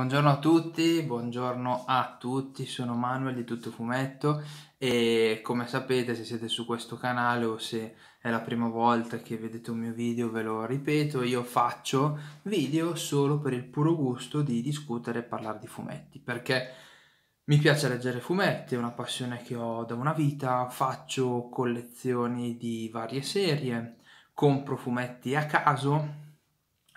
Buongiorno a tutti, buongiorno a tutti, sono Manuel di Tutto Fumetto e come sapete se siete su questo canale o se è la prima volta che vedete un mio video ve lo ripeto, io faccio video solo per il puro gusto di discutere e parlare di fumetti perché mi piace leggere fumetti, è una passione che ho da una vita, faccio collezioni di varie serie, compro fumetti a caso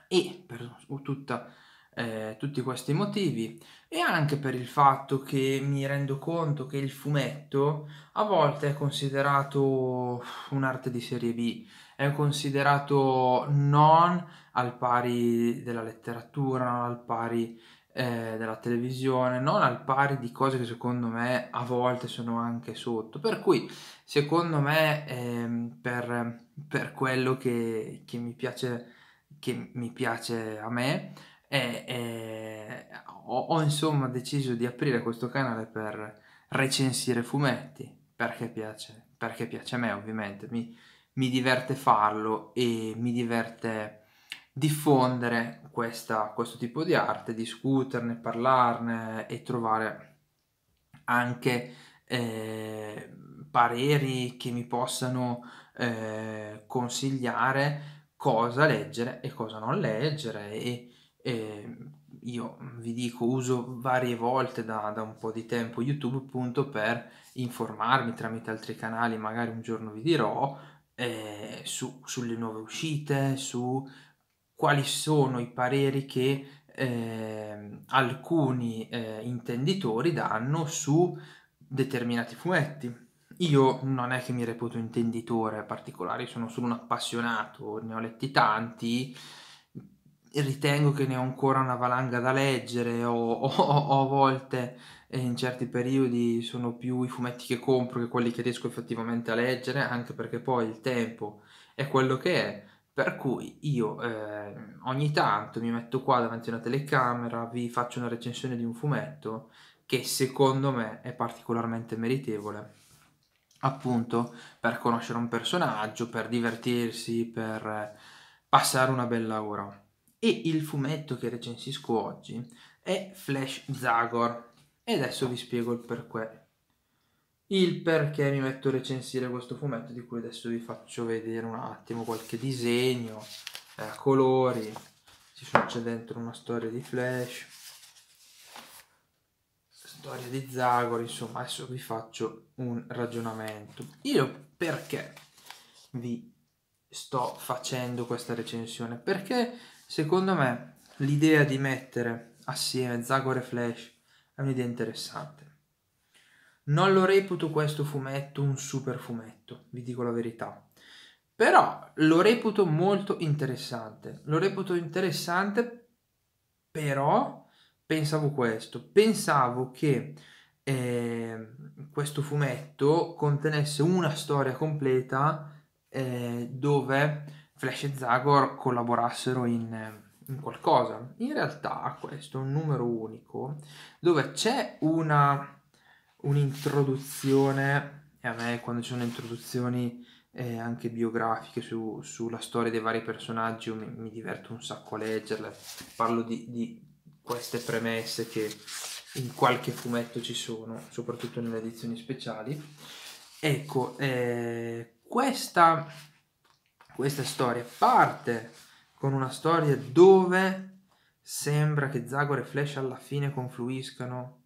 e per tutta la eh, tutti questi motivi e anche per il fatto che mi rendo conto che il fumetto a volte è considerato un'arte di serie B, è considerato non al pari della letteratura, non al pari eh, della televisione, non al pari di cose che secondo me a volte sono anche sotto. Per cui, secondo me, ehm, per, per, quello che, che, mi piace, che mi piace a me, e, e ho, ho, insomma deciso di aprire questo canale per recensire fumetti perché piace, perché piace a me ovviamente, mi, mi diverte farlo e mi diverte diffondere questa, questo tipo di arte, discuterne, parlarne e trovare anche eh, pareri che mi possano eh, consigliare cosa leggere e cosa non leggere e e io vi dico, uso varie volte da, da, un po' di tempo YouTube appunto per informarmi tramite altri canali, magari un giorno vi dirò, eh, su, sulle nuove uscite, su quali sono i pareri che eh, alcuni eh, intenditori danno su determinati fumetti. Io non è che mi reputo intenditore particolare, sono solo un appassionato, ne ho letti tanti, ritengo che ne ho ancora una valanga da leggere o, o, o a volte eh, in certi periodi sono più i fumetti che compro che quelli che riesco effettivamente a leggere, anche perché poi il tempo è quello che è. Per cui io eh, ogni tanto mi metto qua davanti a una telecamera, vi faccio una recensione di un fumetto che secondo me è particolarmente meritevole, appunto per conoscere un personaggio, per divertirsi, per eh, passare una bella ora e il fumetto che recensisco oggi è Flash Zagor e adesso vi spiego il perché. Il perché mi metto a recensire questo fumetto di cui adesso vi faccio vedere un attimo qualche disegno, eh, colori, ci sono, c'è dentro una storia di Flash, storia di Zagor, insomma adesso vi faccio un ragionamento. Io perché vi sto facendo questa recensione? Perché Secondo me l'idea di mettere assieme Zagor e Flash è un'idea interessante. Non lo reputo questo fumetto un super fumetto, vi dico la verità. Però lo reputo molto interessante. Lo reputo interessante, però pensavo questo. Pensavo che eh, questo fumetto contenesse una storia completa eh, dove Flash e Zagor collaborassero in, eh, in qualcosa. In realtà questo è un numero unico dove c'è una, un'introduzione, e a me quando ci sono introduzioni eh, anche biografiche su, sulla storia dei vari personaggi mi, mi, diverto un sacco a leggerle, parlo di, di queste premesse che in qualche fumetto ci sono, soprattutto nelle edizioni speciali. Ecco, eh, questa questa storia parte con una storia dove sembra che Zagor e Flash alla fine confluiscano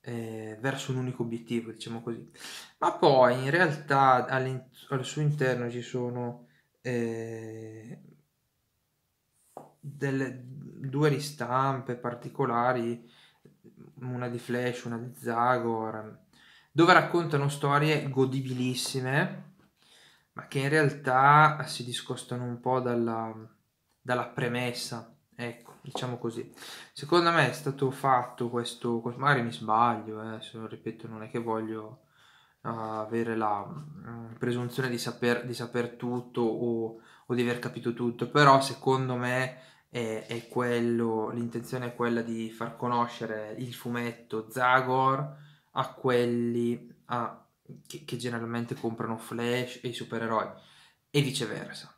eh, verso un unico obiettivo, diciamo così. Ma poi in realtà al suo interno ci sono eh, delle, due ristampe particolari, una di Flash, una di Zagor, dove raccontano storie godibilissime ma che in realtà eh, si discostano un po' dalla, dalla premessa, ecco, diciamo così. Secondo me è stato fatto questo, magari mi sbaglio, eh, se lo ripeto non è che voglio uh, avere la um, presunzione di saper, di saper tutto o, o, di aver capito tutto, però secondo me è, è quello, l'intenzione è quella di far conoscere il fumetto Zagor a quelli, a che, che generalmente comprano Flash e i supereroi e viceversa.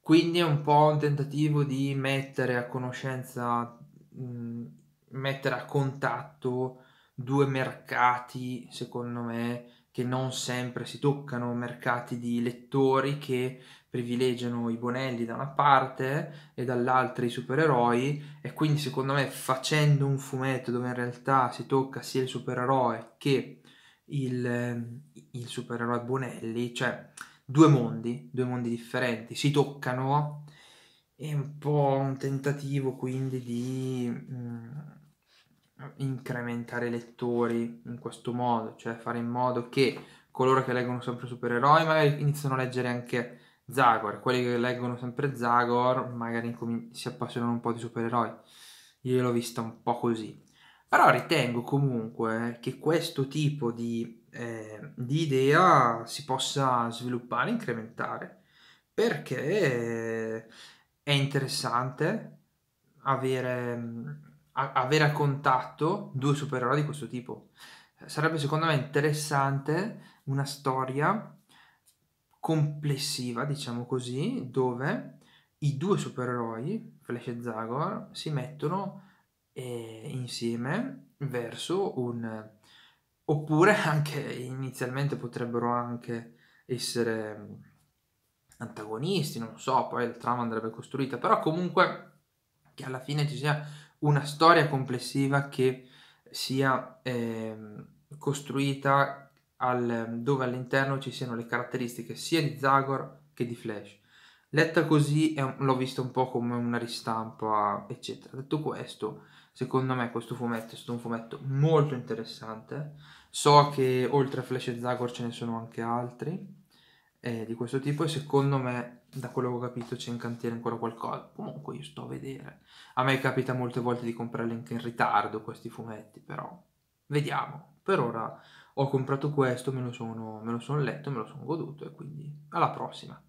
Quindi è un po' un tentativo di mettere a conoscenza, mh, mettere a contatto due mercati, secondo me, che non sempre si toccano, mercati di lettori che privilegiano i bonelli da una parte e dall'altra i supereroi e quindi secondo me facendo un fumetto dove in realtà si tocca sia il supereroe che il, ehm, il supereroe Bonelli, cioè due mondi, due mondi differenti, si toccano, è un po' un tentativo quindi di mh, mm, incrementare i lettori in questo modo, cioè fare in modo che coloro che leggono sempre supereroi magari iniziano a leggere anche Zagor, quelli che leggono sempre Zagor magari si appassionano un po' di supereroi. Io l'ho vista un po' così. Però ritengo comunque che questo tipo di, eh, di idea si possa sviluppare incrementare perché è interessante avere a, avere a contatto due supereroi di questo tipo. Sarebbe secondo me interessante una storia complessiva, diciamo così, dove i due supereroi, Flash e Zagor, si mettono eh, insieme verso un... oppure anche inizialmente potrebbero anche essere antagonisti, non so, poi il trama andrebbe costruita, però comunque che alla fine ci sia una storia complessiva che sia eh, costruita al, dove all'interno ci siano le caratteristiche sia di Zagor che di Flash Letta così un, l'ho vista un po' come una ristampa, eccetera. Detto questo, secondo me questo fumetto è stato un fumetto molto interessante. So che oltre a Flash e Zagor ce ne sono anche altri eh, di questo tipo e secondo me, da quello che ho capito, c'è in cantiere ancora qualcosa. Comunque io sto a vedere. A me capita molte volte di comprarli anche in ritardo questi fumetti, però vediamo. Per ora ho comprato questo, me lo sono, me lo sono letto, me lo sono goduto e quindi alla prossima.